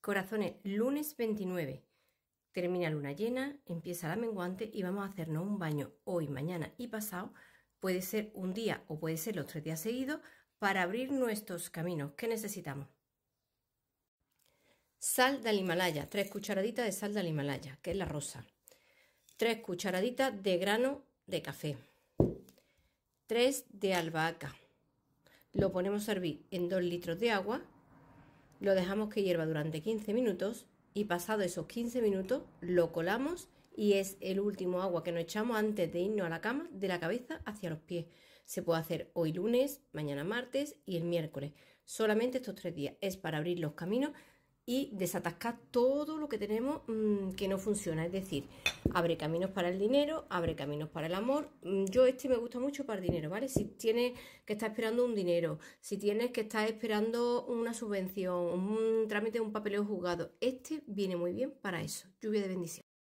Corazones, lunes 29. Termina luna llena, empieza la menguante y vamos a hacernos un baño hoy, mañana y pasado. Puede ser un día o puede ser los tres días seguidos para abrir nuestros caminos. ¿Qué necesitamos? Sal del Himalaya, tres cucharaditas de sal del Himalaya, que es la rosa. Tres cucharaditas de grano de café. Tres de albahaca. Lo ponemos a hervir en dos litros de agua lo dejamos que hierva durante 15 minutos y pasado esos 15 minutos lo colamos y es el último agua que nos echamos antes de irnos a la cama de la cabeza hacia los pies. Se puede hacer hoy lunes, mañana martes y el miércoles. Solamente estos tres días es para abrir los caminos y desatascar todo lo que tenemos mm, que no funciona. Es decir, abre caminos para el dinero, abre caminos para el amor. Mm, yo este me gusta mucho para el dinero, ¿vale? Si tienes que estar esperando un dinero, si tienes que estar esperando una subvención, un trámite, un papeleo juzgado, este viene muy bien para eso. Lluvia de bendición.